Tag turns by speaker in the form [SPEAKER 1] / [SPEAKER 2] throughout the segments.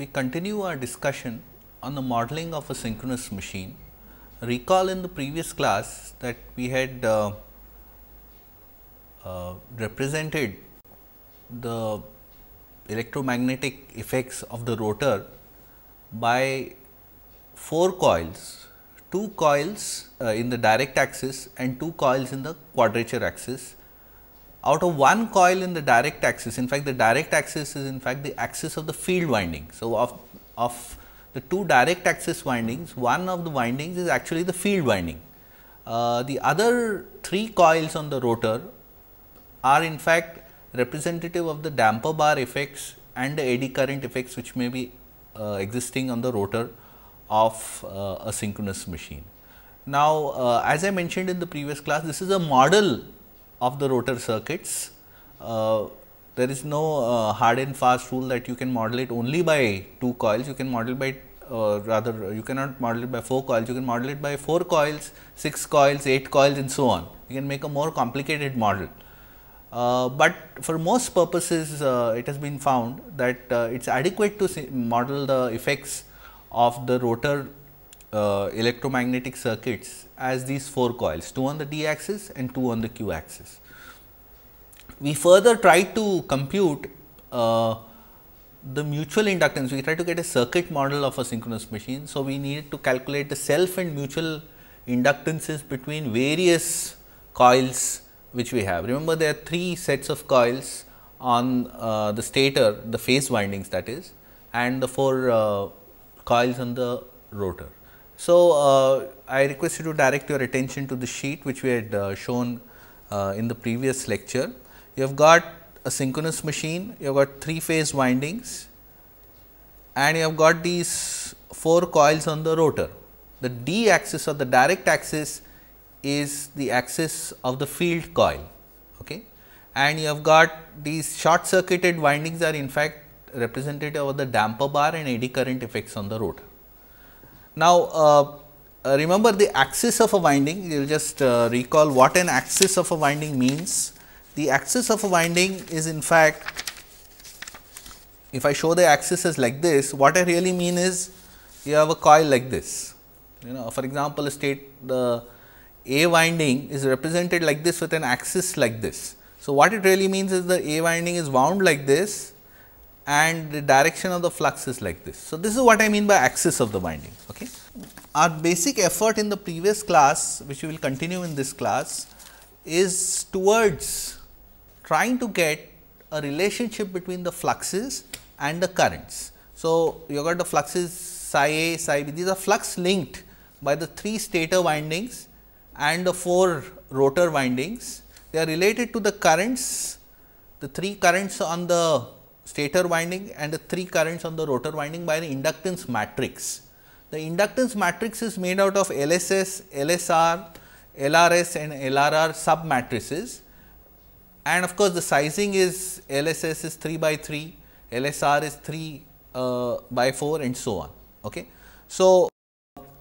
[SPEAKER 1] we continue our discussion on the modeling of a synchronous machine. Recall in the previous class that we had uh, uh, represented the electromagnetic effects of the rotor by four coils, two coils uh, in the direct axis and two coils in the quadrature axis out of one coil in the direct axis, in fact the direct axis is in fact the axis of the field winding. So, of, of the two direct axis windings, one of the windings is actually the field winding. Uh, the other three coils on the rotor are in fact representative of the damper bar effects and the eddy current effects which may be uh, existing on the rotor of uh, a synchronous machine. Now, uh, as I mentioned in the previous class, this is a model of the rotor circuits. Uh, there is no uh, hard and fast rule that you can model it only by two coils. You can model by uh, rather you cannot model it by four coils. You can model it by four coils, six coils, eight coils, and so on. You can make a more complicated model. Uh, but for most purposes, uh, it has been found that uh, it's adequate to model the effects of the rotor uh, electromagnetic circuits as these four coils, two on the d axis and two on the q axis. We further tried to compute uh, the mutual inductance, we tried to get a circuit model of a synchronous machine. So, we needed to calculate the self and mutual inductances between various coils which we have. Remember there are three sets of coils on uh, the stator, the phase windings that is and the four uh, coils on the rotor. So, uh, I request you to direct your attention to the sheet which we had uh, shown uh, in the previous lecture. You have got a synchronous machine, you have got three phase windings and you have got these four coils on the rotor. The d axis or the direct axis is the axis of the field coil okay. and you have got these short circuited windings are in fact representative of the damper bar and eddy current effects on the rotor. Now, uh, uh, remember the axis of a winding, you will just uh, recall what an axis of a winding means. The axis of a winding is in fact if I show the axis as like this, what I really mean is you have a coil like this. You know, for example, a state the A winding is represented like this with an axis like this. So, what it really means is the A winding is wound like this and the direction of the flux is like this. So, this is what I mean by axis of the winding. Okay. Our basic effort in the previous class, which we will continue in this class, is towards trying to get a relationship between the fluxes and the currents. So, you got the fluxes psi a, psi b, these are flux linked by the three stator windings and the four rotor windings. They are related to the currents, the three currents on the stator winding and the 3 currents on the rotor winding by the inductance matrix. The inductance matrix is made out of LSS, LSR, LRS and LRR sub matrices and of course, the sizing is LSS is 3 by 3, LSR is 3 uh, by 4 and so on. Okay. So,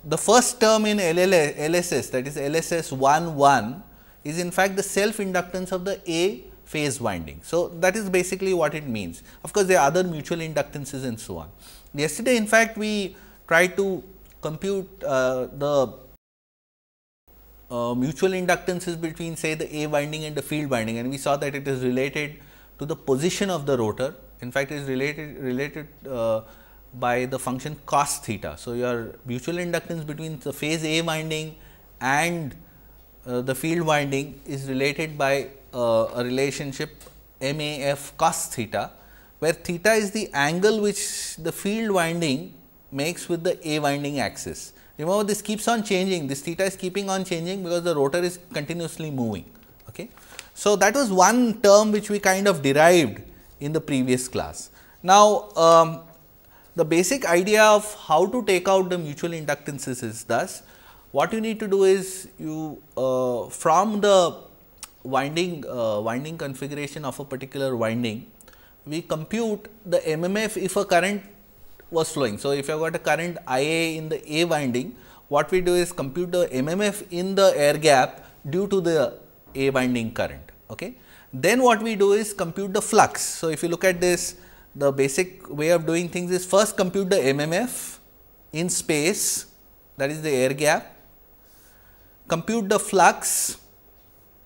[SPEAKER 1] the first term in LSS that is LSS 1 1 is in fact the self inductance of the A phase winding. So, that is basically what it means. Of course, there are other mutual inductances and so on. Yesterday, in fact, we tried to compute uh, the uh, mutual inductances between say the A winding and the field winding and we saw that it is related to the position of the rotor. In fact, it is related related uh, by the function cos theta. So, your mutual inductance between the phase A winding and uh, the field winding is related by uh, a relationship MAF cos theta, where theta is the angle which the field winding makes with the A winding axis. Remember this keeps on changing, this theta is keeping on changing because the rotor is continuously moving. Okay. So, that was one term which we kind of derived in the previous class. Now, um, the basic idea of how to take out the mutual inductances is thus, what you need to do is you uh, from the winding, uh, winding configuration of a particular winding, we compute the MMF if a current was flowing. So, if you have got a current IA in the A winding, what we do is compute the MMF in the air gap due to the A winding current. Okay. Then what we do is compute the flux. So, if you look at this, the basic way of doing things is first compute the MMF in space that is the air gap, compute the flux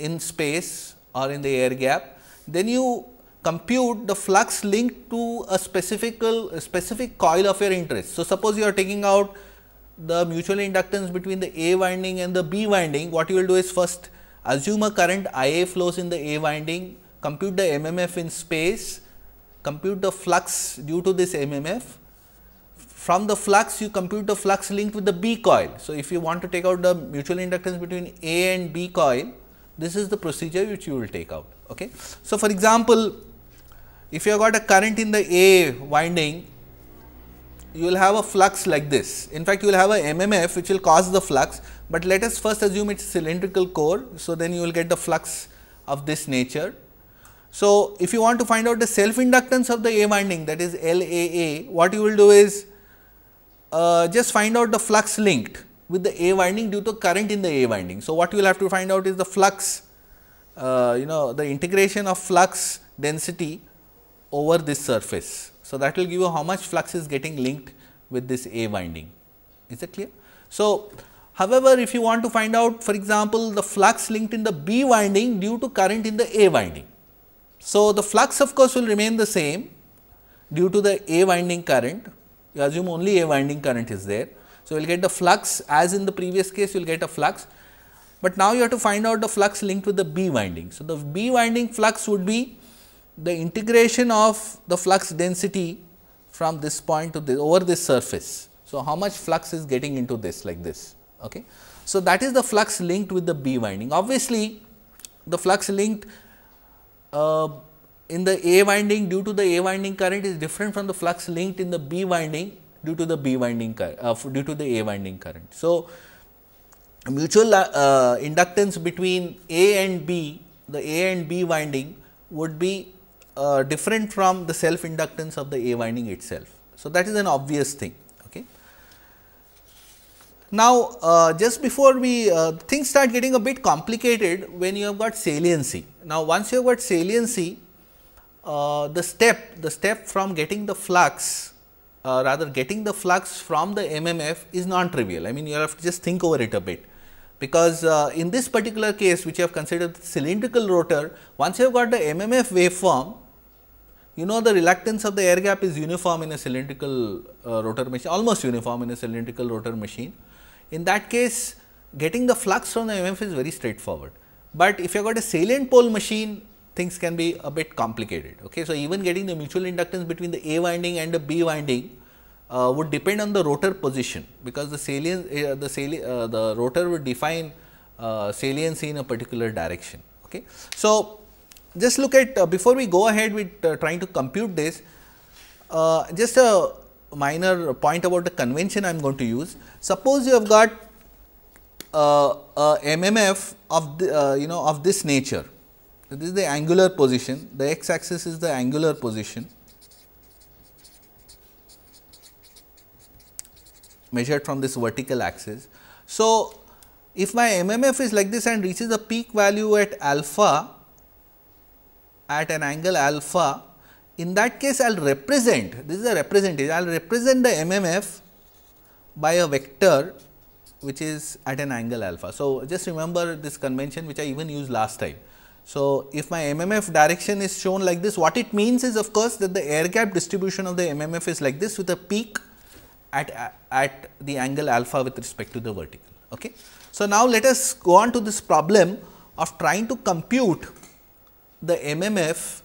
[SPEAKER 1] in space or in the air gap, then you compute the flux linked to a specific, specific coil of your interest. So, suppose you are taking out the mutual inductance between the A winding and the B winding, what you will do is first assume a current Ia flows in the A winding, compute the MMF in space, compute the flux due to this MMF. From the flux, you compute the flux linked with the B coil. So, if you want to take out the mutual inductance between A and B coil, this is the procedure which you will take out. Okay. So, for example, if you have got a current in the A winding, you will have a flux like this. In fact, you will have a MMF which will cause the flux, but let us first assume it is cylindrical core. So, then you will get the flux of this nature. So, if you want to find out the self inductance of the A winding that is LAA, what you will do is uh, just find out the flux linked with the A winding due to current in the A winding. So, what you will have to find out is the flux, uh, you know the integration of flux density over this surface. So, that will give you how much flux is getting linked with this A winding. Is that clear? So, however, if you want to find out for example, the flux linked in the B winding due to current in the A winding. So, the flux of course will remain the same due to the A winding current, you assume only A winding current is there, so, you will get the flux as in the previous case you will get a flux, but now you have to find out the flux linked with the B winding. So, the B winding flux would be the integration of the flux density from this point to this over this surface. So, how much flux is getting into this like this. Okay. So, that is the flux linked with the B winding. Obviously, the flux linked uh, in the A winding due to the A winding current is different from the flux linked in the B winding due to the B winding current, uh, due to the A winding current. So, mutual uh, uh, inductance between A and B, the A and B winding would be uh, different from the self inductance of the A winding itself. So, that is an obvious thing. Okay. Now, uh, just before we uh, things start getting a bit complicated when you have got saliency. Now, once you have got saliency, uh, the step the step from getting the flux uh, rather getting the flux from the MMF is non-trivial. I mean, you have to just think over it a bit because uh, in this particular case which you have considered cylindrical rotor, once you have got the MMF waveform, you know the reluctance of the air gap is uniform in a cylindrical uh, rotor machine, almost uniform in a cylindrical rotor machine. In that case, getting the flux from the MMF is very straightforward. But if you have got a salient pole machine, things can be a bit complicated. Okay? So, even getting the mutual inductance between the A winding and the B winding uh, would depend on the rotor position because the salient uh, the sali uh, the rotor would define uh, saliency in a particular direction. Okay? So, just look at uh, before we go ahead with uh, trying to compute this, just a minor point about the convention I am going to use. Suppose you have got a MMF of the, you know of this nature this is the angular position, the x axis is the angular position measured from this vertical axis. So, if my MMF is like this and reaches a peak value at alpha at an angle alpha, in that case I will represent, this is a representation, I will represent the MMF by a vector which is at an angle alpha. So, just remember this convention which I even used last time. So, if my MMF direction is shown like this, what it means is of course, that the air gap distribution of the MMF is like this with a peak at, at the angle alpha with respect to the vertical. Okay. So, now let us go on to this problem of trying to compute the MMF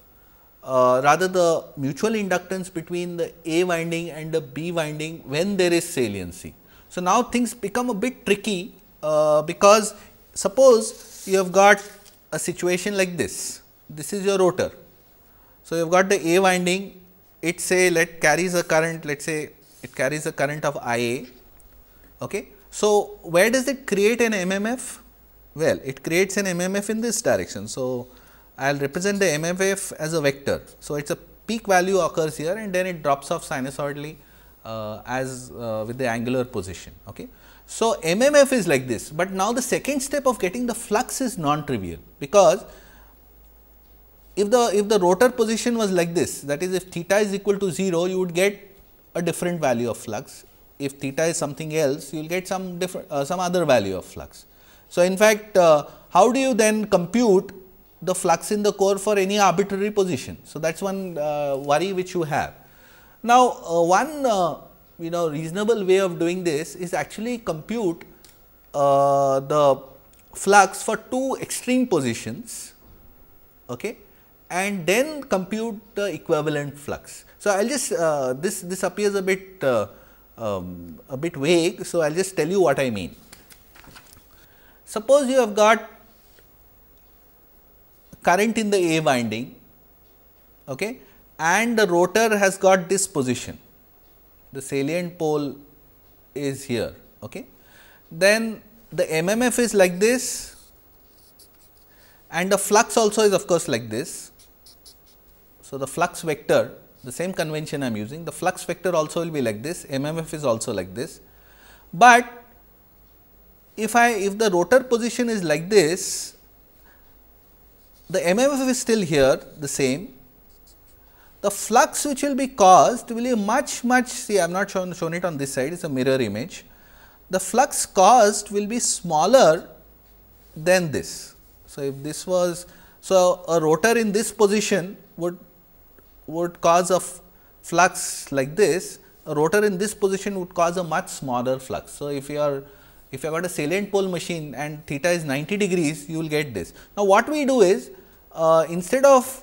[SPEAKER 1] uh, rather the mutual inductance between the A winding and the B winding when there is saliency. So, now things become a bit tricky uh, because suppose you have got a situation like this. This is your rotor. So, you have got the A winding, it say let carries a current, let us say it carries a current of I A. Okay. So, where does it create an MMF? Well, it creates an MMF in this direction. So, I will represent the MMF as a vector. So, it is a peak value occurs here and then it drops off sinusoidally uh, as uh, with the angular position. Okay. So, MMF is like this, but now the second step of getting the flux is non-trivial because if the if the rotor position was like this that is if theta is equal to 0 you would get a different value of flux if theta is something else you will get some different uh, some other value of flux so in fact uh, how do you then compute the flux in the core for any arbitrary position so that's one uh, worry which you have now, uh, one uh, you know reasonable way of doing this is actually compute uh, the flux for two extreme positions okay, and then compute the equivalent flux. So, I will just uh, this this appears a bit um, a bit vague. So, I will just tell you what I mean. Suppose you have got current in the A winding okay, and the rotor has got this position. The salient pole is here. Okay. Then the MMF is like this and the flux also is of course like this. So, the flux vector the same convention I am using the flux vector also will be like this MMF is also like this. But if I if the rotor position is like this the MMF is still here the same the flux which will be caused will be much much see I have not shown, shown it on this side it is a mirror image. The flux caused will be smaller than this. So, if this was so a rotor in this position would would cause a flux like this a rotor in this position would cause a much smaller flux. So, if you are if you have got a salient pole machine and theta is 90 degrees you will get this. Now, what we do is uh, instead of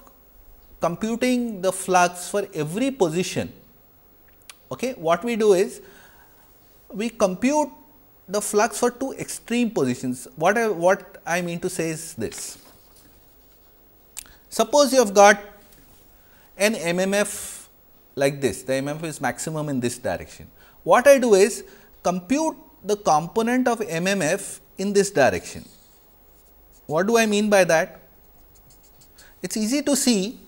[SPEAKER 1] computing the flux for every position, okay, what we do is we compute the flux for two extreme positions. What I, what I mean to say is this. Suppose you have got an MMF like this, the MMF is maximum in this direction. What I do is compute the component of MMF in this direction. What do I mean by that? It is easy to see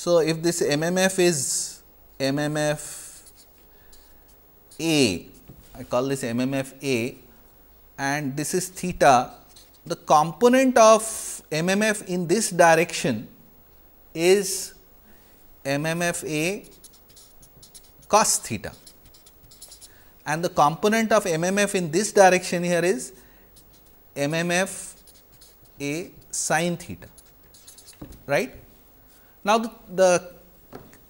[SPEAKER 1] So, if this MMF is MMF A, I call this MMF A and this is theta, the component of MMF in this direction is MMF A cos theta and the component of MMF in this direction here is MMF A sin theta, right. Now, the, the,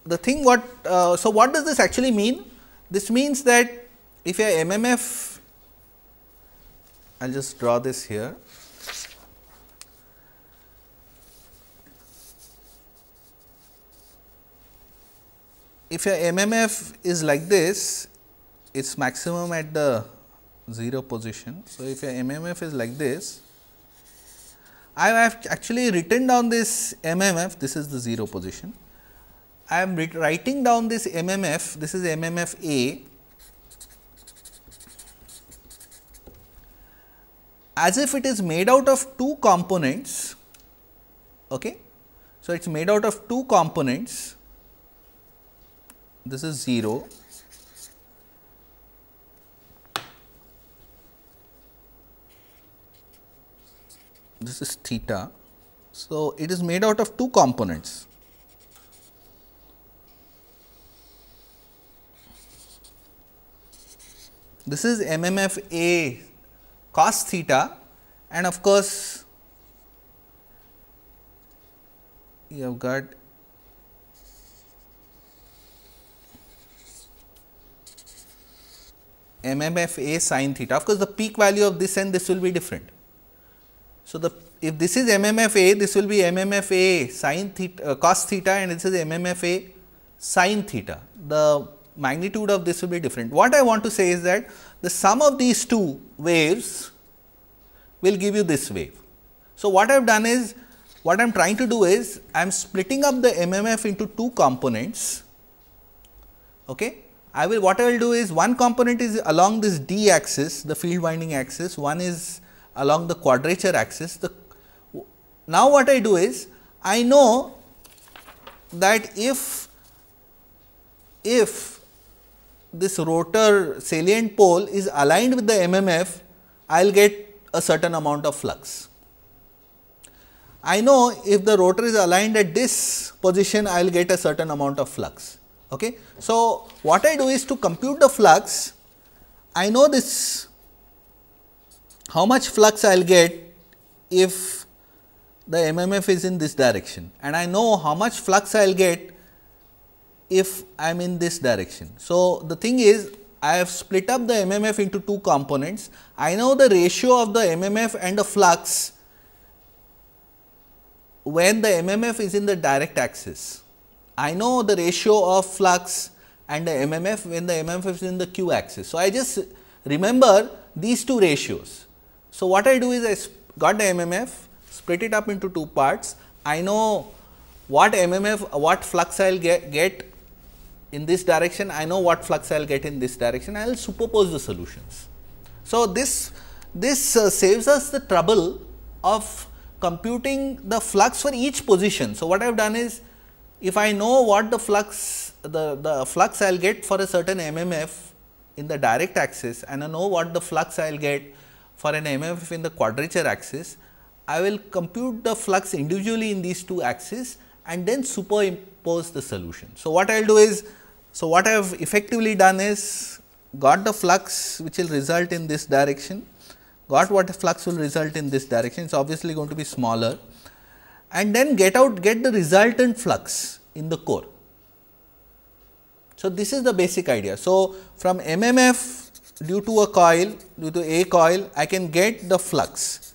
[SPEAKER 1] the thing what, uh, so what does this actually mean? This means that if a MMF, I will just draw this here. If a MMF is like this, its maximum at the 0 position. So, if a MMF is like this, I have actually written down this MMF, this is the 0 position. I am writing down this MMF, this is MMF A as if it is made out of two components. Okay? So, it is made out of two components, this is 0 this is theta. So, it is made out of two components. This is MMF A cos theta and of course, you have got MMF A sin theta. Of course, the peak value of this and this will be different. So, the if this is MMFA, this will be MMFA sine theta uh, cos theta and this is MMFA sine theta. The magnitude of this will be different. What I want to say is that the sum of these two waves will give you this wave. So, what I have done is what I am trying to do is I am splitting up the MMF into two components. Okay. I will what I will do is one component is along this d axis the field winding axis one is along the quadrature axis. The, now, what I do is I know that if, if this rotor salient pole is aligned with the MMF, I will get a certain amount of flux. I know if the rotor is aligned at this position, I will get a certain amount of flux. Okay. So, what I do is to compute the flux, I know this how much flux I will get if the MMF is in this direction and I know how much flux I will get if I am in this direction. So, the thing is I have split up the MMF into two components. I know the ratio of the MMF and the flux when the MMF is in the direct axis. I know the ratio of flux and the MMF when the MMF is in the q axis. So, I just remember these two ratios so, what I do is I got the MMF, split it up into two parts. I know what MMF, what flux I will get, get in this direction, I know what flux I will get in this direction, I will superpose the solutions. So, this, this uh, saves us the trouble of computing the flux for each position. So, what I have done is if I know what the flux the, the flux I will get for a certain MMF in the direct axis and I know what the flux I will get for an MMF in the quadrature axis, I will compute the flux individually in these two axes and then superimpose the solution. So, what I will do is, so what I have effectively done is got the flux which will result in this direction, got what flux will result in this direction, it is obviously going to be smaller and then get out get the resultant flux in the core. So, this is the basic idea. So, from MMF due to a coil, due to a coil, I can get the flux.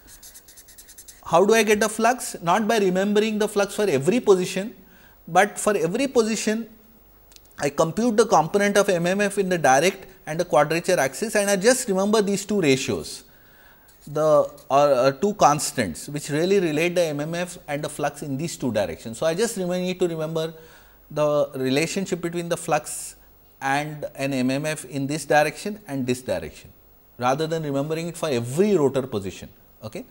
[SPEAKER 1] How do I get the flux? Not by remembering the flux for every position, but for every position, I compute the component of MMF in the direct and the quadrature axis and I just remember these two ratios, the uh, two constants which really relate the MMF and the flux in these two directions. So, I just need to remember the relationship between the flux and an MMF in this direction and this direction rather than remembering it for every rotor position. Okay.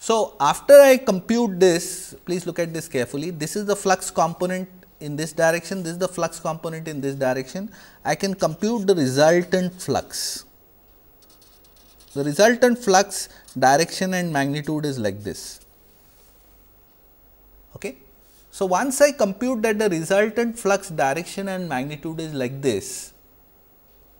[SPEAKER 1] So, after I compute this, please look at this carefully, this is the flux component in this direction, this is the flux component in this direction, I can compute the resultant flux. The resultant flux direction and magnitude is like this. Okay. So, once I compute that the resultant flux direction and magnitude is like this,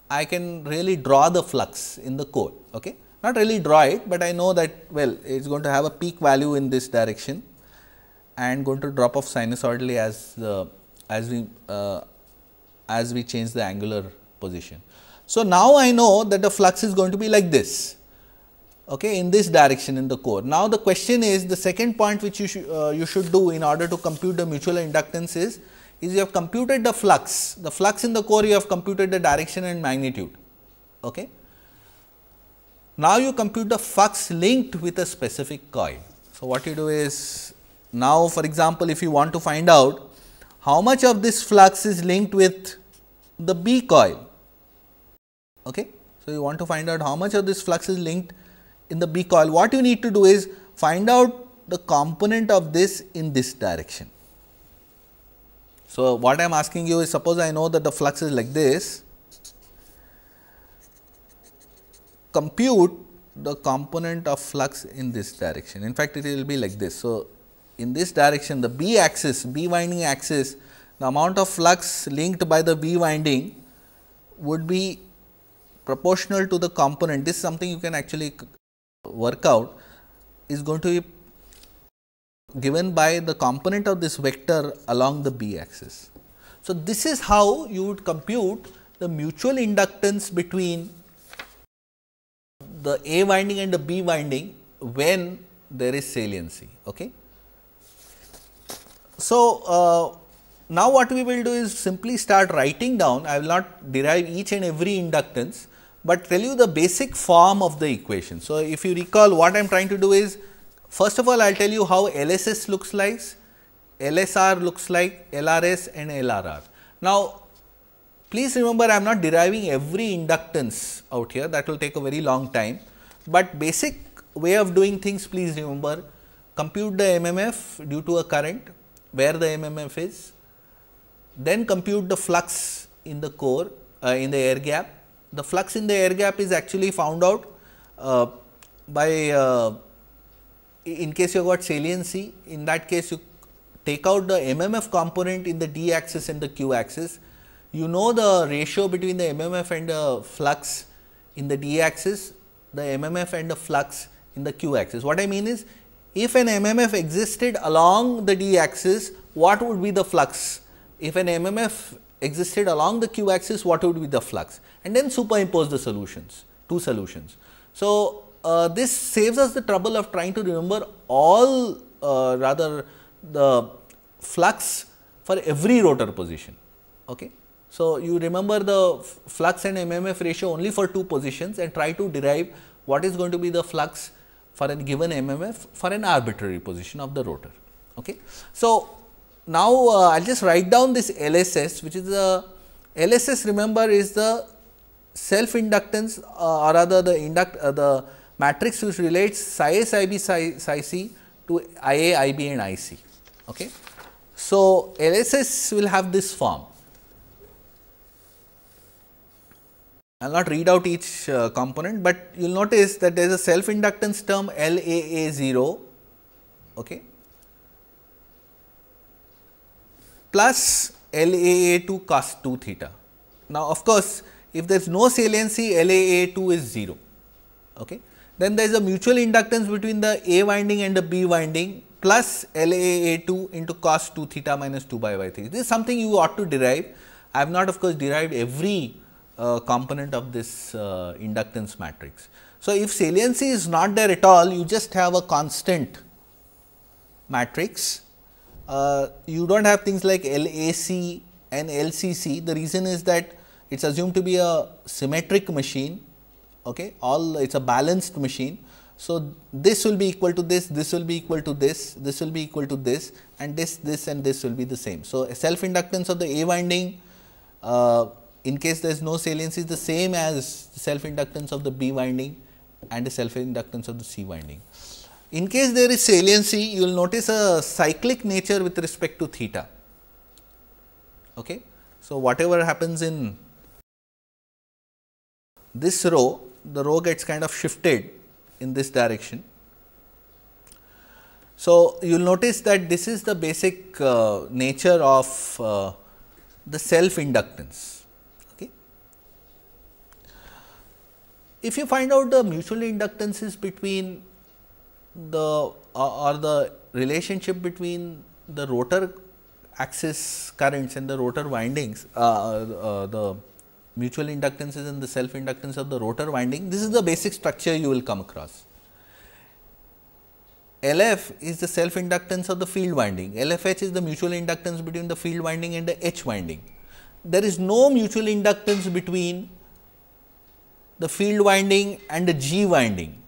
[SPEAKER 1] I can really draw the flux in the code. Okay? Not really draw it, but I know that well it is going to have a peak value in this direction and going to drop off sinusoidally as uh, as we uh, as we change the angular position. So, now I know that the flux is going to be like this okay, in this direction in the core. Now, the question is the second point which you, sh uh, you should do in order to compute the mutual inductance is, is you have computed the flux, the flux in the core you have computed the direction and magnitude. Okay. Now, you compute the flux linked with a specific coil. So, what you do is now for example, if you want to find out how much of this flux is linked with the B coil. Okay. So, you want to find out how much of this flux is linked in the B coil, what you need to do is find out the component of this in this direction. So, what I am asking you is suppose I know that the flux is like this, compute the component of flux in this direction. In fact, it will be like this. So, in this direction the B axis, B winding axis, the amount of flux linked by the B winding would be proportional to the component. This is something you can actually workout is going to be given by the component of this vector along the b axis. So, this is how you would compute the mutual inductance between the A winding and the B winding when there is saliency. Okay. So, uh, now what we will do is simply start writing down, I will not derive each and every inductance, but tell you the basic form of the equation. So, if you recall what I am trying to do is first of all I will tell you how LSS looks like, LSR looks like, LRS and LRR. Now, please remember I am not deriving every inductance out here that will take a very long time, but basic way of doing things please remember compute the MMF due to a current where the MMF is, then compute the flux in the core uh, in the air gap the flux in the air gap is actually found out uh, by uh, in case you have got saliency in that case you take out the MMF component in the d axis and the q axis. You know the ratio between the MMF and the flux in the d axis, the MMF and the flux in the q axis. What I mean is if an MMF existed along the d axis, what would be the flux? If an MMF existed along the q axis what would be the flux and then superimpose the solutions, two solutions. So, uh, this saves us the trouble of trying to remember all uh, rather the flux for every rotor position. Okay. So, you remember the flux and MMF ratio only for two positions and try to derive what is going to be the flux for a given MMF for an arbitrary position of the rotor. Okay. So, now, uh, I will just write down this LSS which is the LSS remember is the self inductance uh, or rather the induct uh, the matrix which relates psi s i b psi, psi c to i a i b and i c. Okay. So, LSS will have this form. I will not read out each uh, component, but you will notice that there is a self inductance term L A A 0. Okay. plus LAA2 cos 2 theta. Now, of course, if there is no saliency LAA2 is 0. Okay. Then there is a mutual inductance between the A winding and the B winding plus LAA2 into cos 2 theta minus 2 by y 3. This is something you ought to derive. I have not of course derived every uh, component of this uh, inductance matrix. So, if saliency is not there at all, you just have a constant matrix uh, you do not have things like LAC and LCC. The reason is that it is assumed to be a symmetric machine, okay? all it is a balanced machine. So, this will be equal to this, this will be equal to this, this will be equal to this and this, this and this will be the same. So, self inductance of the A winding uh, in case there is no salience is the same as self inductance of the B winding and the self inductance of the C winding. In case there is saliency, you will notice a cyclic nature with respect to theta. Okay? So, whatever happens in this row, the row gets kind of shifted in this direction. So, you will notice that this is the basic uh, nature of uh, the self inductance. Okay. If you find out the mutual inductances between the or the relationship between the rotor axis currents and the rotor windings, uh, uh, the mutual inductances and the self inductance of the rotor winding, this is the basic structure you will come across. LF is the self inductance of the field winding, LFH is the mutual inductance between the field winding and the H winding. There is no mutual inductance between the field winding and the G winding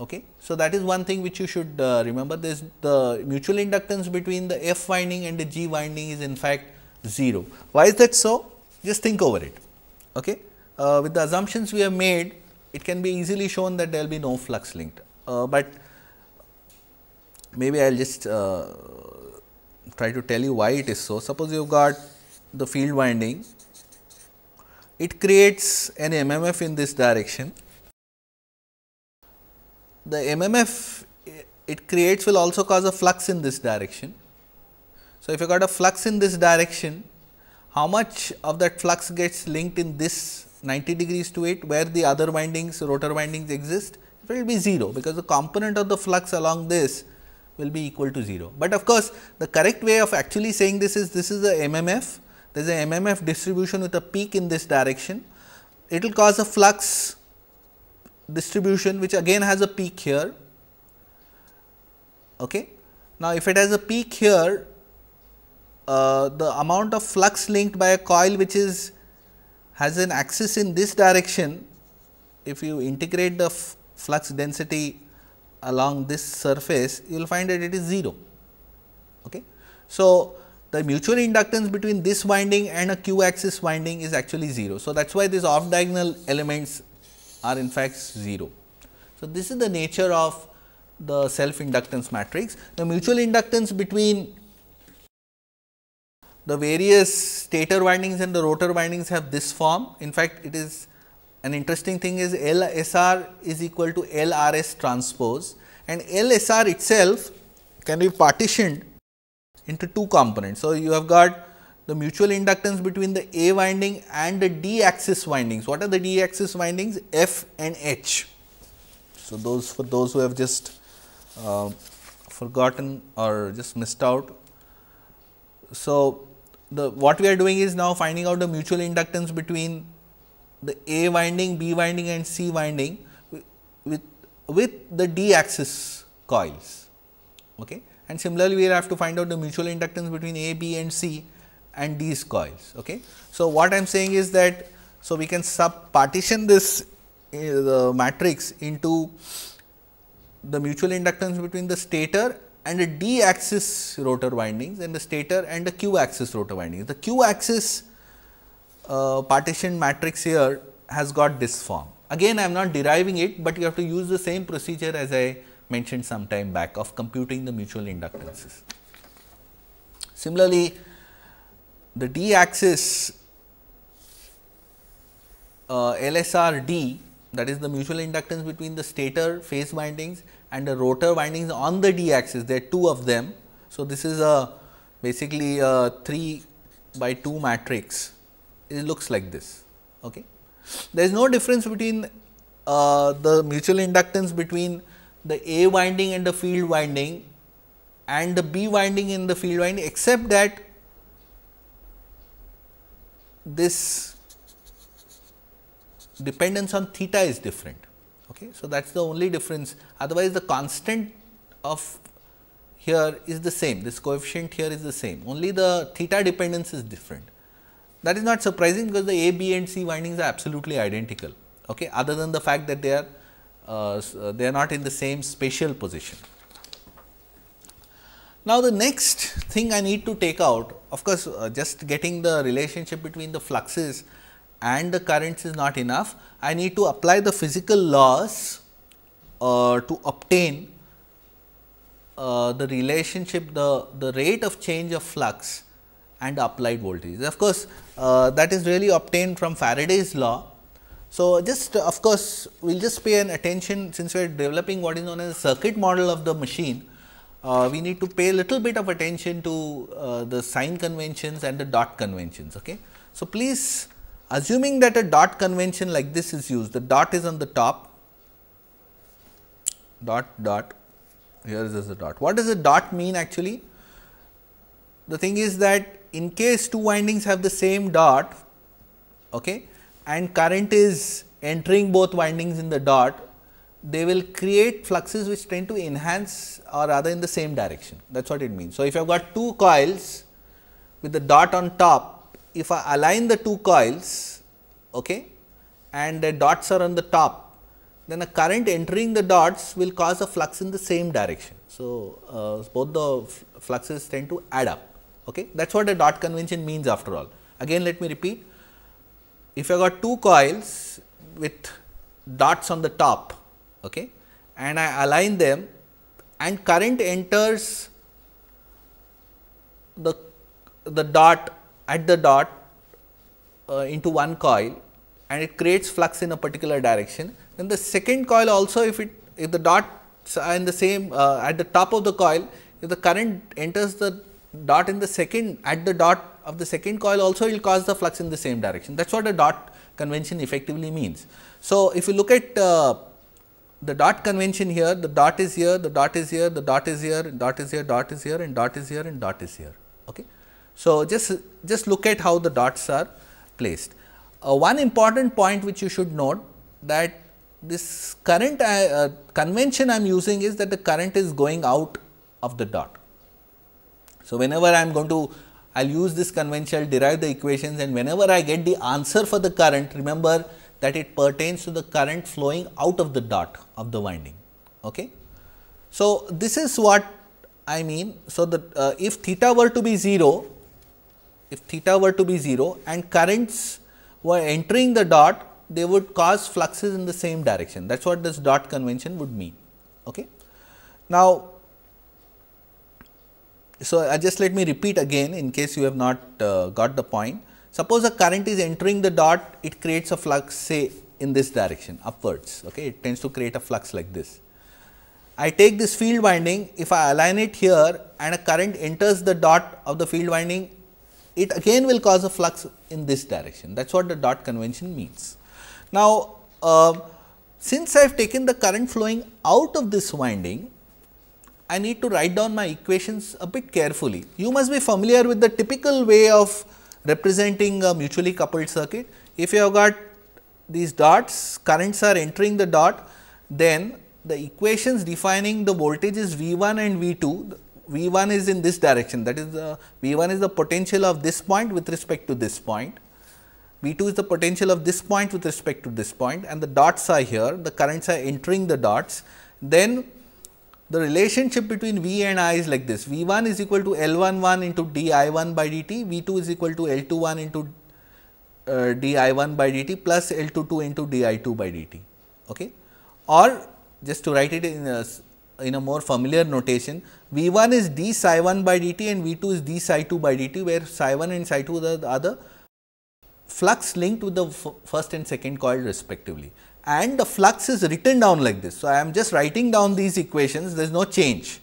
[SPEAKER 1] Okay. So, that is one thing which you should uh, remember this the mutual inductance between the F winding and the G winding is in fact 0. Why is that so? Just think over it. Okay. Uh, with the assumptions we have made it can be easily shown that there will be no flux linked, uh, but maybe I will just uh, try to tell you why it is so. Suppose you have got the field winding, it creates an MMF in this direction the MMF it creates will also cause a flux in this direction. So, if you got a flux in this direction, how much of that flux gets linked in this 90 degrees to it where the other windings rotor windings exist it will be 0 because the component of the flux along this will be equal to 0. But of course, the correct way of actually saying this is this is the MMF there is a MMF distribution with a peak in this direction it will cause a flux distribution which again has a peak here. Okay. Now, if it has a peak here, uh, the amount of flux linked by a coil which is has an axis in this direction, if you integrate the flux density along this surface, you will find that it is 0. Okay. So, the mutual inductance between this winding and a q axis winding is actually 0. So, that is why this off diagonal elements are in fact 0. So, this is the nature of the self inductance matrix. The mutual inductance between the various stator windings and the rotor windings have this form. In fact, it is an interesting thing is LSR is equal to LRS transpose and LSR itself can be partitioned into two components. So, you have got the mutual inductance between the A winding and the D axis windings. What are the D axis windings? F and H. So, those for those who have just uh, forgotten or just missed out. So, the what we are doing is now finding out the mutual inductance between the A winding, B winding and C winding with, with the D axis coils. Okay. And similarly, we will have to find out the mutual inductance between A, B and C and these coils. Okay. So, what I am saying is that, so we can sub partition this uh, the matrix into the mutual inductance between the stator and the d axis rotor windings and the stator and the q axis rotor windings. The q axis uh, partition matrix here has got this form. Again I am not deriving it, but you have to use the same procedure as I mentioned some time back of computing the mutual inductances. Similarly, the d axis uh, LSRD that is the mutual inductance between the stator phase windings and the rotor windings on the d axis there are two of them. So, this is a basically a 3 by 2 matrix it looks like this. Okay. There is no difference between uh, the mutual inductance between the A winding and the field winding and the B winding in the field winding except that this dependence on theta is different. Okay? So, that is the only difference otherwise the constant of here is the same this coefficient here is the same only the theta dependence is different. That is not surprising because the A, B and C windings are absolutely identical okay? other than the fact that they are uh, uh they are not in the same spatial position. Now, the next thing I need to take out, of course, uh, just getting the relationship between the fluxes and the currents is not enough. I need to apply the physical laws uh, to obtain uh, the relationship, the, the rate of change of flux and applied voltage. Of course, uh, that is really obtained from Faraday's law. So, just of course, we will just pay an attention since we are developing what is known as circuit model of the machine uh, we need to pay little bit of attention to uh, the sign conventions and the dot conventions. Okay? So, please assuming that a dot convention like this is used, the dot is on the top, dot dot, here is the dot. What does a dot mean actually? The thing is that in case two windings have the same dot okay, and current is entering both windings in the dot, they will create fluxes which tend to enhance or rather in the same direction that is what it means. So, if I have got two coils with the dot on top, if I align the two coils okay, and the dots are on the top, then a current entering the dots will cause a flux in the same direction. So, uh, both the fluxes tend to add up. Okay? That is what the dot convention means after all. Again let me repeat, if I got two coils with dots on the top okay, and I align them and current enters the, the dot at the dot uh, into one coil and it creates flux in a particular direction. Then the second coil also if it if the dots are in the same uh, at the top of the coil, if the current enters the dot in the second at the dot of the second coil also will cause the flux in the same direction. That is what a dot convention effectively means. So, if you look at uh, the dot convention here, the dot is here, the dot is here, the dot is here, dot is here, dot is here, and dot is here, and dot is here. Okay. So, just, just look at how the dots are placed. Uh, one important point which you should note that this current I, uh, uh, convention I am using is that the current is going out of the dot. So, whenever I am going to I will use this convention, I'll derive the equations and whenever I get the answer for the current, remember that it pertains to the current flowing out of the dot of the winding. Okay? So, this is what I mean. So, the uh, if theta were to be 0, if theta were to be 0 and currents were entering the dot, they would cause fluxes in the same direction. That is what this dot convention would mean. Okay? Now, so, I uh, just let me repeat again in case you have not uh, got the point. Suppose a current is entering the dot, it creates a flux say in this direction upwards, okay? it tends to create a flux like this. I take this field winding, if I align it here and a current enters the dot of the field winding, it again will cause a flux in this direction. That is what the dot convention means. Now, uh, since I have taken the current flowing out of this winding, I need to write down my equations a bit carefully. You must be familiar with the typical way of representing a mutually coupled circuit. If you have got these dots, currents are entering the dot, then the equations defining the voltage is V 1 and V 2, V 1 is in this direction that is the V 1 is the potential of this point with respect to this point, V 2 is the potential of this point with respect to this point and the dots are here, the currents are entering the dots. Then the relationship between V and I is like this V1 is equal to L11 into di1 by dt, V2 is equal to L21 into uh, di1 by dt plus L22 into di2 by dt. Okay? Or just to write it in a, in a more familiar notation, V1 is d psi1 by dt and V2 is d psi2 by dt, where psi1 and psi2 are the, are the flux linked with the first and second coil respectively and the flux is written down like this. So, I am just writing down these equations, there is no change.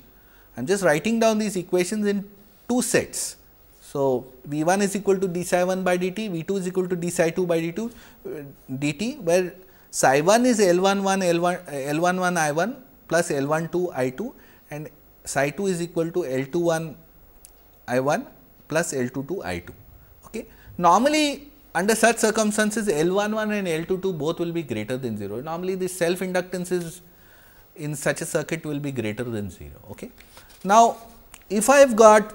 [SPEAKER 1] I am just writing down these equations in two sets. So, V 1 is equal to d psi 1 by dt, V 2 is equal to d psi 2 by d2, uh, dt, where psi 1 is L 1 1 L 1 uh, L 1 1 I 1 plus L 1 2 I 2 and psi 2 is equal to L 2 1 I 1 plus L 2 2 I 2. Okay. Normally, under such circumstances L11 and L22 both will be greater than 0. Normally the self inductances in such a circuit will be greater than 0. Okay. Now, if I have got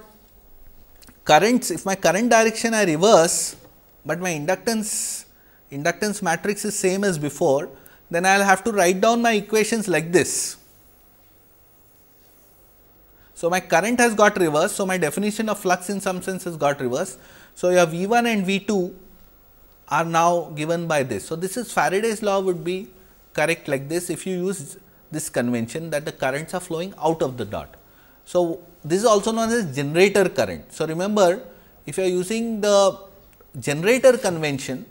[SPEAKER 1] currents, if my current direction I reverse, but my inductance inductance matrix is same as before, then I will have to write down my equations like this. So, my current has got reversed. So, my definition of flux in some sense has got reversed. So, your V 1 and V 2 are now given by this. So, this is Faraday's law would be correct like this if you use this convention that the currents are flowing out of the dot. So, this is also known as generator current. So, remember if you are using the generator convention,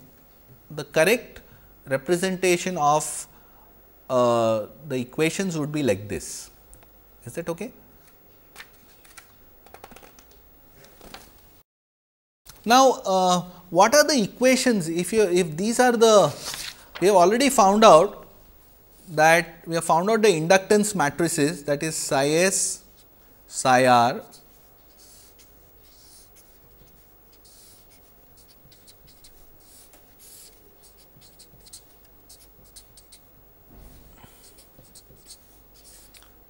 [SPEAKER 1] the correct representation of uh, the equations would be like this. Is that okay? Now, uh, what are the equations if you if these are the we have already found out that we have found out the inductance matrices that is psi s, psi r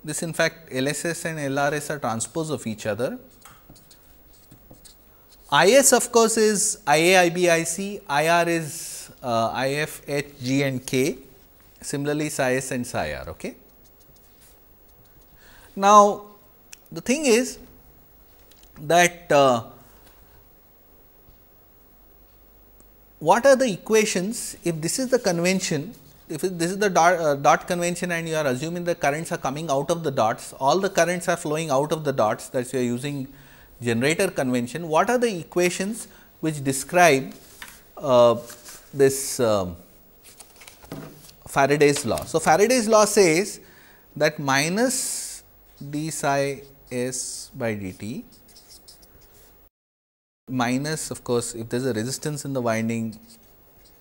[SPEAKER 1] this in fact LSS and LRS are transpose of each other. IS of course is I A I B I C I R IR is uh, IF, H, G and K, similarly S I S and S I R. Okay. Now, the thing is that uh, what are the equations if this is the convention if this is the dot, uh, dot, convention and you are assuming the currents are coming out of the dots all the currents are flowing out of the dots that you are using generator convention, what are the equations which describe uh, this uh, Faraday's law. So, Faraday's law says that minus d psi s by dt minus of course, if there is a resistance in the winding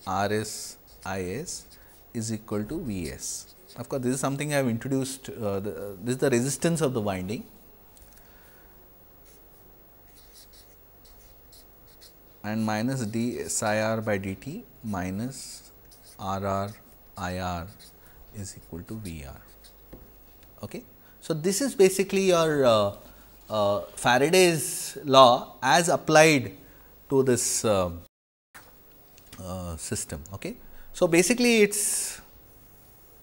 [SPEAKER 1] R s I s is equal to V s. Of course, this is something I have introduced, uh, the, uh, this is the resistance of the winding and minus d psi r by dt minus r r i r is equal to v r. Okay. So, this is basically your uh, uh, Faraday's law as applied to this uh, uh system. Okay. So, basically it is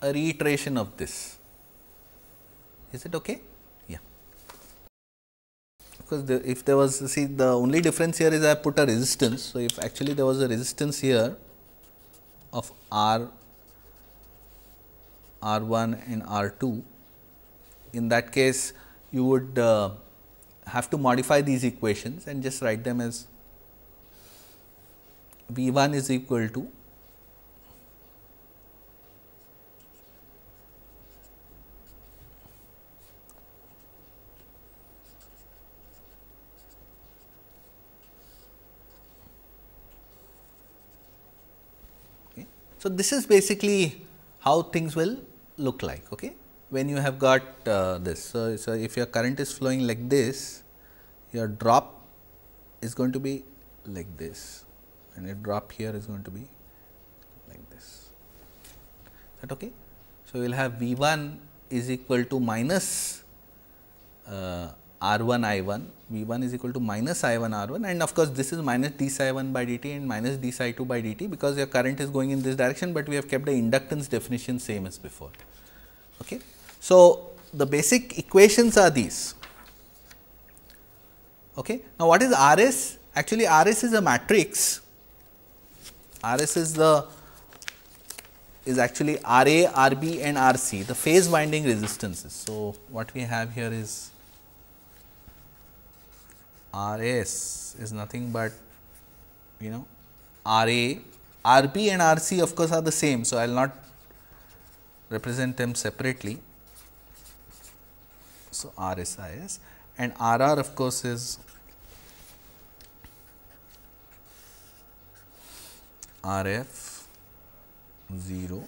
[SPEAKER 1] a reiteration of this. Is it okay? because the, if there was see the only difference here is I put a resistance. So, if actually there was a resistance here of R R 1 and R 2 in that case you would uh, have to modify these equations and just write them as V 1 is equal to So, this is basically how things will look like okay, when you have got uh, this. So, so, if your current is flowing like this, your drop is going to be like this and your drop here is going to be like this. Is that okay? So, we will have V 1 is equal to minus uh, r1 i1 v1 is equal to minus i1 r1 and of course this is minus d psi1 by dt and minus d psi2 by dt because your current is going in this direction, but we have kept the inductance definition same as before. Okay. So, the basic equations are these. Okay. Now, what is Rs? Actually, Rs is a matrix, Rs is the is actually R A, R B, and Rc, the phase winding resistances. So, what we have here is R s is nothing but you know R a, R p and R c of course are the same. So, I will not represent them separately. So, R s I s and R r of course is R f 0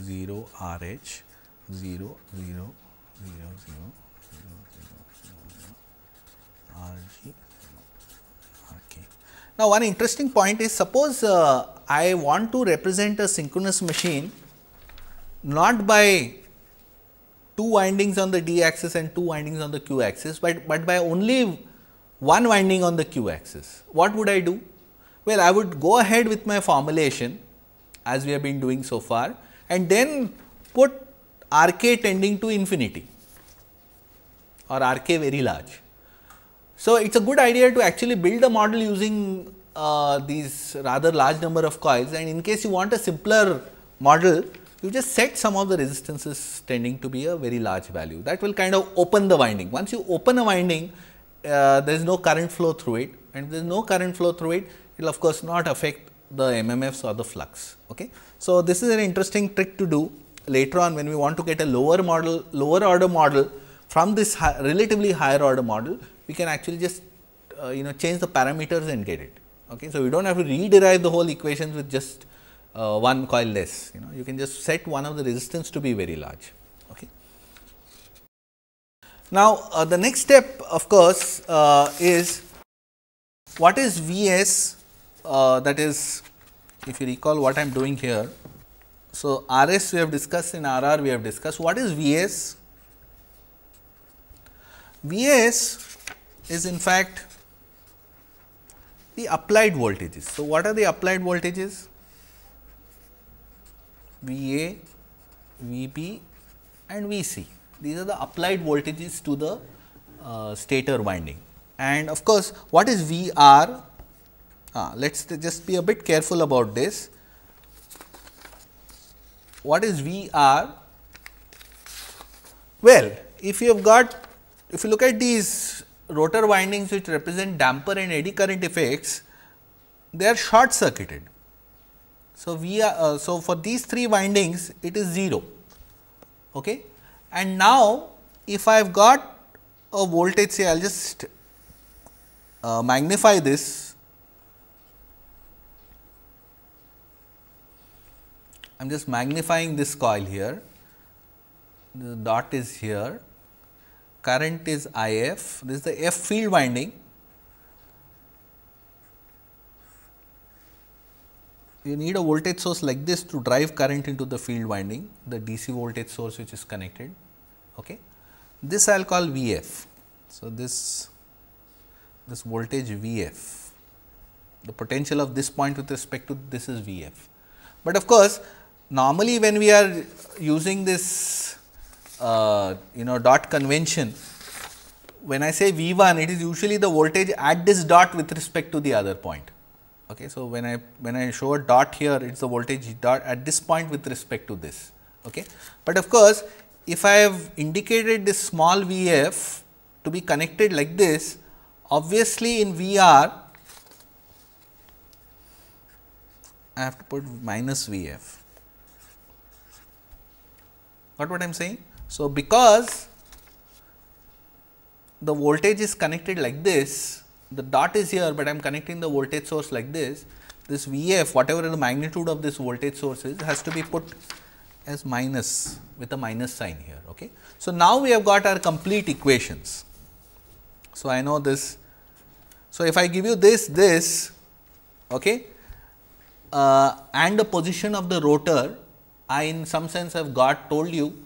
[SPEAKER 1] 0 R h 0 0 0 0 0 0 0 R g now, one interesting point is suppose uh, I want to represent a synchronous machine not by two windings on the d axis and two windings on the q axis, but, but by only one winding on the q axis. What would I do? Well, I would go ahead with my formulation as we have been doing so far and then put r k tending to infinity or r k very large. So, it is a good idea to actually build a model using uh, these rather large number of coils and in case you want a simpler model, you just set some of the resistances tending to be a very large value. That will kind of open the winding. Once you open a winding, uh, there is no current flow through it and there is no current flow through it, it will of course not affect the MMFs or the flux. Okay? So, this is an interesting trick to do later on when we want to get a lower model, lower order model from this high, relatively higher order model, we can actually just uh, you know change the parameters and get it. Okay? So, we do not have to rederive the whole equations with just uh, one coil less, you know you can just set one of the resistance to be very large. Okay? Now, uh, the next step of course, uh, is what is V s uh, that is if you recall what I am doing here. So, R s we have discussed in R r we have discussed what is V s? V s is in fact the applied voltages. So, what are the applied voltages? V A, V B and V C. These are the applied voltages to the uh, stator winding. And of course, what is V R? Ah, let us just be a bit careful about this. What is V R? Well, if you have got, if you look at these rotor windings which represent damper and eddy current effects, they are short circuited. So, we are, uh, so for these three windings it is 0. Okay? And now, if I have got a voltage say I will just uh, magnify this, I am just magnifying this coil here, the dot is here current is IF, this is the F field winding. You need a voltage source like this to drive current into the field winding, the DC voltage source which is connected. Okay. This I will call VF. So, this, this voltage VF, the potential of this point with respect to this is VF. But of course, normally when we are using this uh, you know dot convention, when I say V 1 it is usually the voltage at this dot with respect to the other point. Okay. So, when I when I show a dot here it is the voltage dot at this point with respect to this. Okay. But of course, if I have indicated this small V f to be connected like this obviously in V r I have to put minus V f. Got what I am saying? So, because the voltage is connected like this, the dot is here, but I am connecting the voltage source like this, this Vf whatever the magnitude of this voltage source is has to be put as minus with a minus sign here. Okay. So, now we have got our complete equations. So, I know this. So, if I give you this, this okay, uh, and the position of the rotor, I in some sense have got told you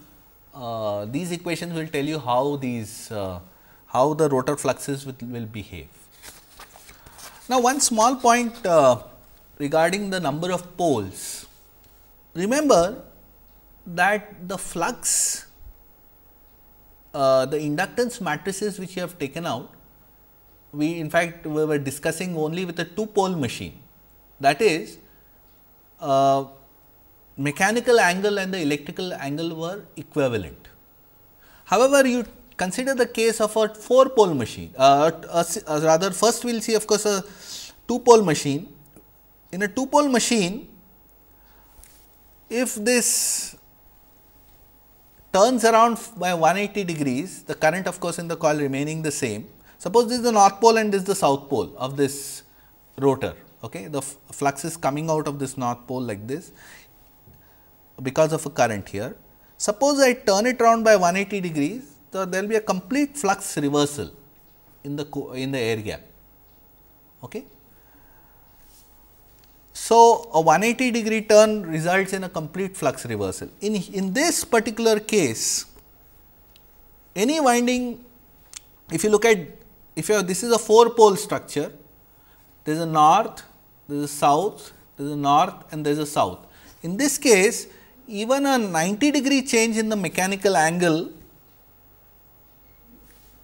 [SPEAKER 1] uh, these equations will tell you how these uh, how the rotor fluxes will, will, behave. Now, one small point uh, regarding the number of poles. Remember that the flux, uh, the inductance matrices which you have taken out, we in fact we were discussing only with a two pole machine. That is, uh, mechanical angle and the electrical angle were equivalent. However, you consider the case of a four pole machine, uh, a, a rather first we will see of course, a two pole machine. In a two pole machine, if this turns around by 180 degrees, the current of course, in the coil remaining the same. Suppose this is the north pole and this is the south pole of this rotor. Okay, The flux is coming out of this north pole like this because of a current here. Suppose I turn it around by 180 degrees, so there will be a complete flux reversal in the in the air gap. Okay. So, a 180 degree turn results in a complete flux reversal. In, in this particular case, any winding, if you look at, if you have, this is a four pole structure, there is a north, there is a south, there is a north and there is a south. In this case, even a 90 degree change in the mechanical angle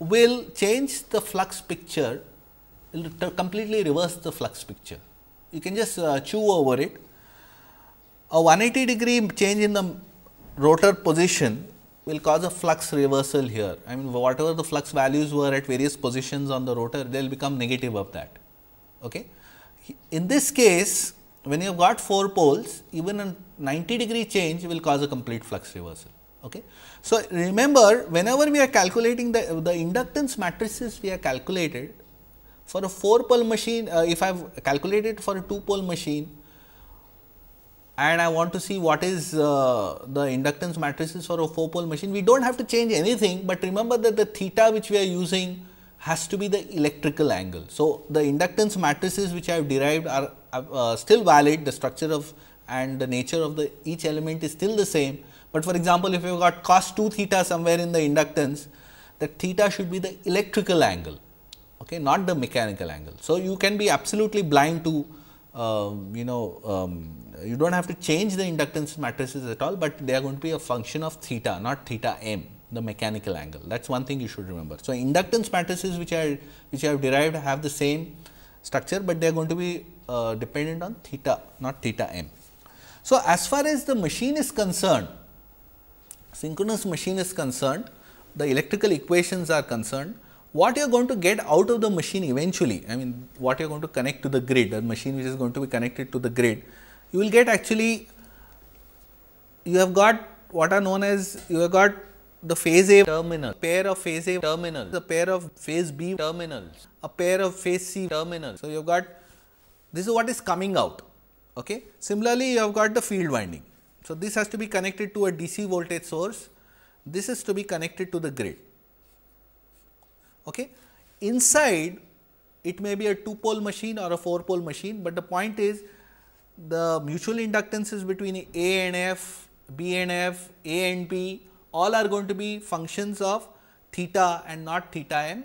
[SPEAKER 1] will change the flux picture, will completely reverse the flux picture. You can just uh, chew over it. A 180 degree change in the rotor position will cause a flux reversal here. I mean, whatever the flux values were at various positions on the rotor, they will become negative of that. Okay. In this case, when you have got four poles, even a 90 degree change will cause a complete flux reversal. Okay. So, remember whenever we are calculating the, the inductance matrices we have calculated for a 4 pole machine, uh, if I have calculated for a 2 pole machine and I want to see what is uh, the inductance matrices for a 4 pole machine, we do not have to change anything, but remember that the theta which we are using has to be the electrical angle. So, the inductance matrices which I have derived are uh, still valid, the structure of and the nature of the each element is still the same. But for example, if you have got cos 2 theta somewhere in the inductance, that theta should be the electrical angle, okay, not the mechanical angle. So, you can be absolutely blind to uh, you know um, you do not have to change the inductance matrices at all, but they are going to be a function of theta not theta m the mechanical angle that is one thing you should remember. So, inductance matrices which are which I have derived have the same structure, but they are going to be uh, dependent on theta not theta m. So, as far as the machine is concerned, synchronous machine is concerned, the electrical equations are concerned, what you are going to get out of the machine eventually, I mean what you are going to connect to the grid, the machine which is going to be connected to the grid, you will get actually, you have got what are known as, you have got the phase A terminal, pair of phase A terminals, a pair of phase B terminals, a pair of phase C terminals. So, you have got this is what is coming out. Okay. Similarly, you have got the field winding. So, this has to be connected to a DC voltage source, this is to be connected to the grid. Okay. Inside it may be a 2 pole machine or a 4 pole machine, but the point is the mutual inductances between A and F, B and F, A and B all are going to be functions of theta and not theta m.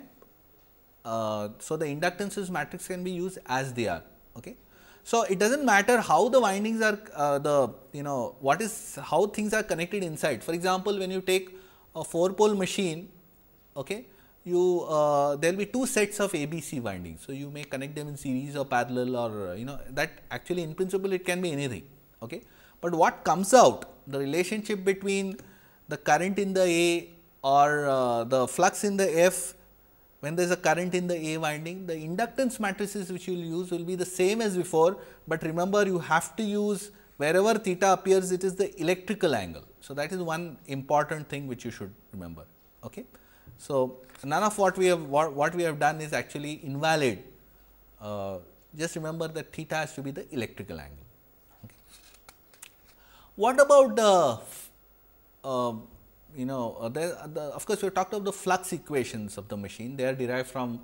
[SPEAKER 1] Uh, so, the inductances matrix can be used as they are. Okay. So, it does not matter how the windings are uh, the you know what is how things are connected inside. For example, when you take a 4 pole machine, okay, you uh, there will be two sets of ABC windings. So, you may connect them in series or parallel or uh, you know that actually in principle it can be anything. Okay. But what comes out the relationship between the current in the A or uh, the flux in the F, when there is a current in the A winding, the inductance matrices which you will use will be the same as before, but remember you have to use wherever theta appears it is the electrical angle. So, that is one important thing which you should remember. Okay? So, none of what we have what, what we have done is actually invalid, uh, just remember that theta has to be the electrical angle. Okay. What about the um, you know, uh, there, uh, the, of course, we talked about the flux equations of the machine. They are derived from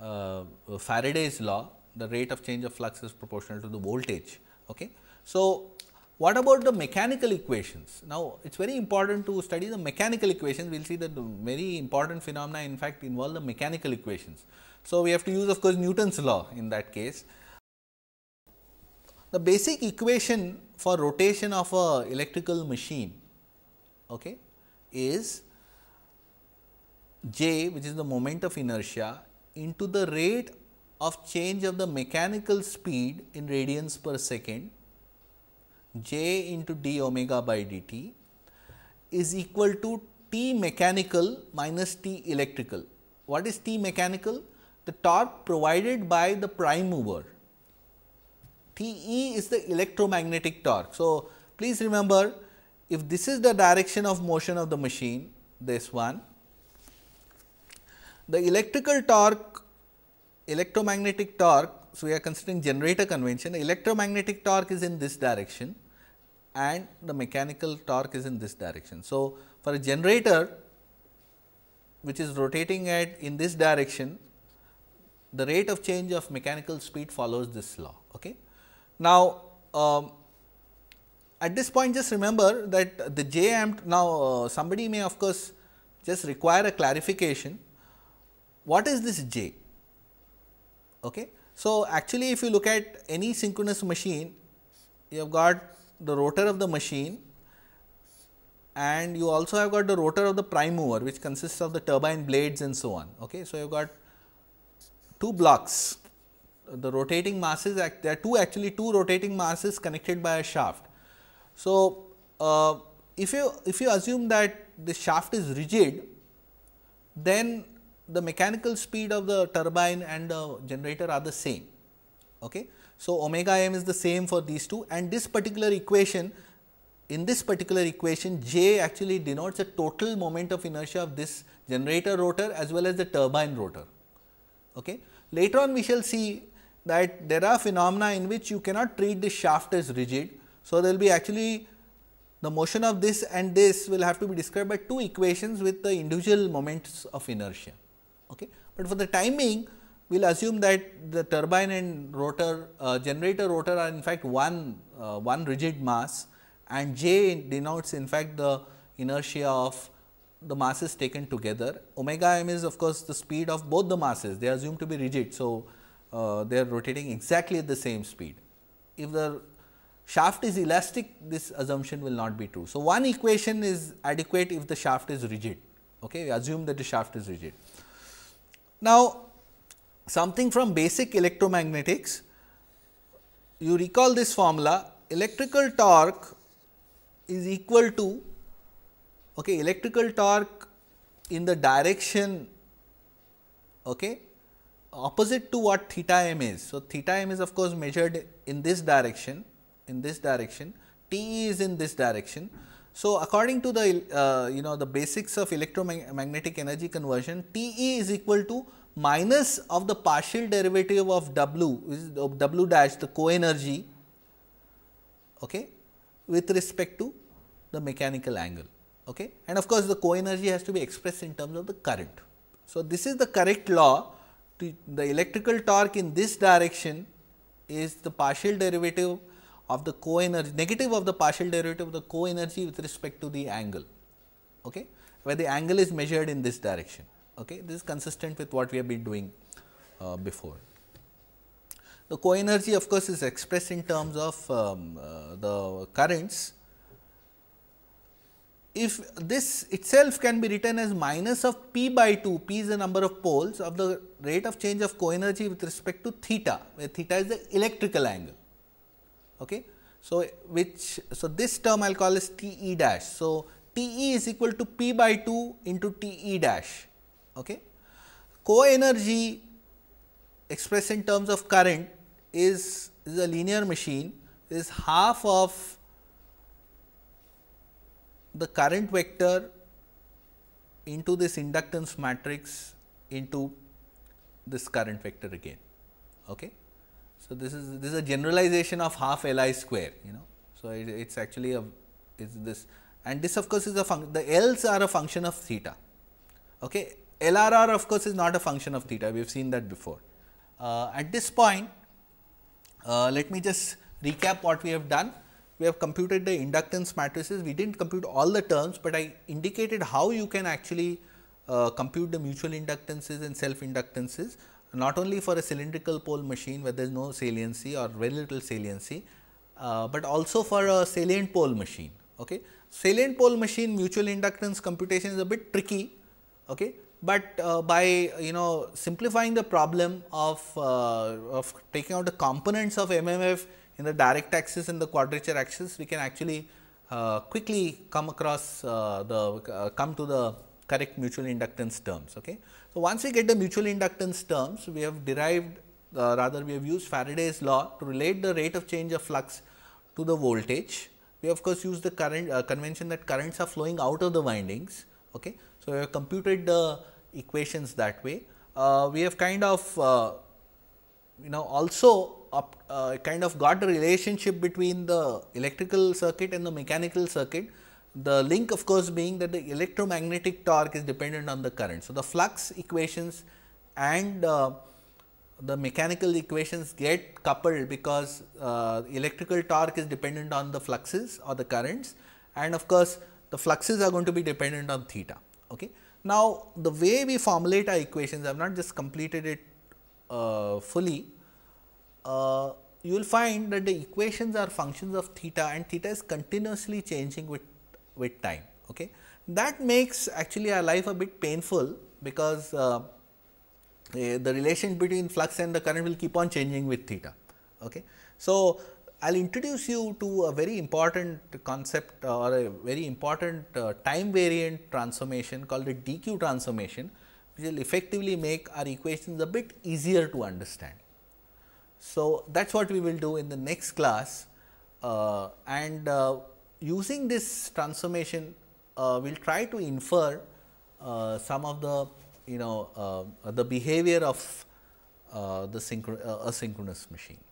[SPEAKER 1] uh, Faraday's law. The rate of change of flux is proportional to the voltage. Okay. So, what about the mechanical equations? Now, it is very important to study the mechanical equations. We will see that very important phenomena in fact involve the mechanical equations. So, we have to use of course Newton's law in that case. The basic equation for rotation of a electrical machine okay, is j which is the moment of inertia into the rate of change of the mechanical speed in radians per second j into d omega by dt is equal to t mechanical minus t electrical. What is t mechanical? The torque provided by the prime mover. Te is the electromagnetic torque. So, please remember if this is the direction of motion of the machine this one the electrical torque electromagnetic torque so we are considering generator convention electromagnetic torque is in this direction and the mechanical torque is in this direction so for a generator which is rotating at in this direction the rate of change of mechanical speed follows this law okay now um, at this point just remember that the J amped now uh, somebody may of course just require a clarification. What is this J? Okay. So, actually if you look at any synchronous machine, you have got the rotor of the machine and you also have got the rotor of the prime mover which consists of the turbine blades and so on. Okay. So, you have got two blocks, the rotating masses there are two actually two rotating masses connected by a shaft. So, uh, if you if you assume that the shaft is rigid, then the mechanical speed of the turbine and the generator are the same. Okay? So, omega m is the same for these two and this particular equation in this particular equation J actually denotes the total moment of inertia of this generator rotor as well as the turbine rotor. Okay? Later on we shall see that there are phenomena in which you cannot treat the shaft as rigid, so, there will be actually the motion of this and this will have to be described by two equations with the individual moments of inertia. Okay. But for the timing, we will assume that the turbine and rotor uh, generator rotor are in fact one, uh, one rigid mass and J denotes in fact the inertia of the masses taken together. Omega m is of course, the speed of both the masses they are assumed to be rigid. So, uh, they are rotating exactly at the same speed. If the shaft is elastic, this assumption will not be true. So, one equation is adequate if the shaft is rigid, okay? we assume that the shaft is rigid. Now, something from basic electromagnetics, you recall this formula electrical torque is equal to okay, electrical torque in the direction okay, opposite to what theta m is. So, theta m is of course measured in this direction in this direction, T is in this direction. So, according to the uh, you know the basics of electromagnetic energy conversion, TE is equal to minus of the partial derivative of W is W dash the co-energy okay, with respect to the mechanical angle. Okay. And of course, the co-energy has to be expressed in terms of the current. So, this is the correct law the electrical torque in this direction is the partial derivative of the co-energy, negative of the partial derivative of the co-energy with respect to the angle, okay, where the angle is measured in this direction. Okay. This is consistent with what we have been doing uh, before. The co-energy of course, is expressed in terms of um, uh, the currents. If this itself can be written as minus of p by 2, p is the number of poles of the rate of change of co-energy with respect to theta, where theta is the electrical angle. Okay. So, which so this term I will call as T e dash. So, T e is equal to P by 2 into T e dash. Okay. Co-energy expressed in terms of current is, is a linear machine is half of the current vector into this inductance matrix into this current vector again. Okay. So, this is this is a generalization of half L i square you know. So, it, it's actually a it's this and this of course, is a function the L's are a function of theta. Okay. LRR of course, is not a function of theta we have seen that before. Uh, at this point uh, let me just recap what we have done. We have computed the inductance matrices we did not compute all the terms, but I indicated how you can actually uh, compute the mutual inductances and self inductances not only for a cylindrical pole machine where there is no saliency or very little saliency, uh, but also for a salient pole machine. Okay. Salient pole machine mutual inductance computation is a bit tricky, okay. but uh, by you know simplifying the problem of, uh, of taking out the components of MMF in the direct axis and the quadrature axis, we can actually uh, quickly come across uh, the come to the correct mutual inductance terms. Okay. So, once we get the mutual inductance terms, we have derived uh, rather we have used Faraday's law to relate the rate of change of flux to the voltage. We of course, use the current uh, convention that currents are flowing out of the windings. Okay. So, we have computed the equations that way. Uh, we have kind of uh, you know also up, uh, kind of got the relationship between the electrical circuit and the mechanical circuit the link of course being that the electromagnetic torque is dependent on the current. So, the flux equations and uh, the mechanical equations get coupled because uh, electrical torque is dependent on the fluxes or the currents and of course, the fluxes are going to be dependent on theta. Okay. Now, the way we formulate our equations I have not just completed it uh, fully. Uh, you will find that the equations are functions of theta and theta is continuously changing with with time. Okay? That makes actually our life a bit painful because uh, eh, the relation between flux and the current will keep on changing with theta. Okay? So, I will introduce you to a very important concept uh, or a very important uh, time variant transformation called the dq transformation which will effectively make our equations a bit easier to understand. So, that is what we will do in the next class uh, and uh, using this transformation, uh, we will try to infer uh, some of the you know uh, the behavior of uh, the synchro uh, asynchronous machine.